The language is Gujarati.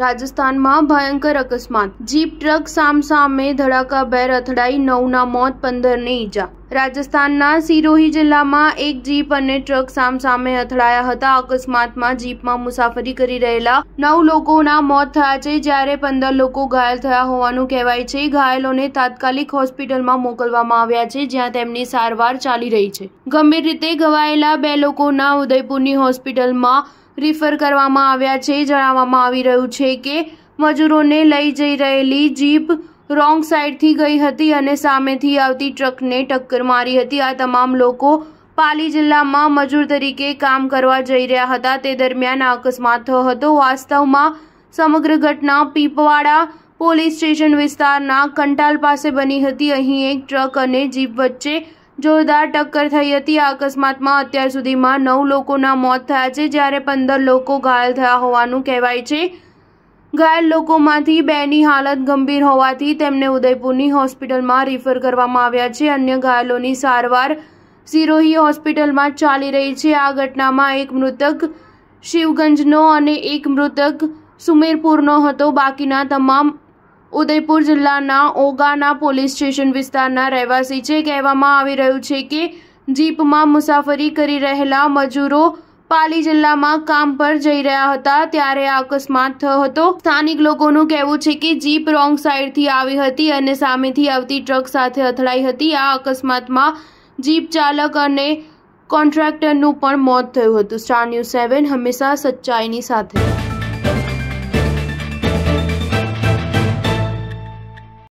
રાજસ્થાનમાં ભયંકર અકસ્માત જીપ ટ્રક સામસામે ધડાકાભેર અથડાઈ નવના મોત પંદરને ઈજા રાજસ્થાનના સિરોહી જિલ્લામાં એક જીપ અને ટ્રક સામસામે અથડાયા હતા અકસ્માતમાં જીપમાં મુસાફરી કરી રહેલા નવ લોકોના મોત થયા છે જ્યારે પંદર લોકો ઘાયલ થયા હોવાનું કહેવાય છે ઘાયલોને તાત્કાલિક હોસ્પિટલમાં મોકલવામાં આવ્યા છે જ્યાં તેમની સારવાર ચાલી રહી છે ગંભીર રીતે ઘવાયેલા બે લોકોના ઉદયપુરની હોસ્પિટલમાં રિફર કરવામાં આવ્યા છે જણાવવામાં આવી રહ્યું છે કે મજૂરોને લઈ જઈ રહેલી જીપ રોંગ સાઈડથી ગઈ હતી અને સામેથી આવતી ટ્રકને ટક્કર મારી હતી આ તમામ લોકો પાલી જિલ્લામાં મજૂર તરીકે કામ કરવા જઈ રહ્યા હતા તે દરમિયાન આ અકસ્માત થયો હતો વાસ્તવમાં સમગ્ર ઘટના પીપવાડા પોલીસ સ્ટેશન વિસ્તારના કંટાલ પાસે બની હતી અહીં એક ટ્રક અને જીપ વચ્ચે જોરદાર ટક્કર થઈ હતી આ અકસ્માતમાં અત્યાર સુધીમાં નવ લોકોના મોત થયા છે જ્યારે પંદર લોકો ઘાયલ થયા હોવાનું કહેવાય છે ઘાયલ લોકોમાંથી બેની હાલત ગંભીર હોવાથી તેમને ઉદયપુરની હોસ્પિટલમાં રીફર કરવામાં આવ્યા છે અન્ય ઘાયલોની સારવાર સિરોહી હોસ્પિટલમાં ચાલી રહી છે આ ઘટનામાં એક મૃતક શિવગંજનો અને એક મૃતક સુમેરપુરનો હતો બાકીના તમામ ઉદયપુર જિલ્લાના ઓગાના પોલીસ સ્ટેશન વિસ્તારના રહેવાસી છે કહેવામાં આવી રહ્યું છે કે જીપમાં મુસાફરી કરી રહેલા મજૂરો પાલી જિલ્લામાં કામ પર જઈ રહ્યા હતા ત્યારે આ અકસ્માત થયો હતો સ્થાનિક લોકોનું કહેવું છે કે જીપ રોંગ સાઈડથી આવી હતી અને સામેથી આવતી ટ્રક સાથે અથડાઈ હતી આ અકસ્માતમાં જીપ ચાલક અને કોન્ટ્રાક્ટરનું પણ મોત થયું હતું સ્ટાર ન્યૂઝ સેવન હંમેશા સચ્ચાઈની સાથે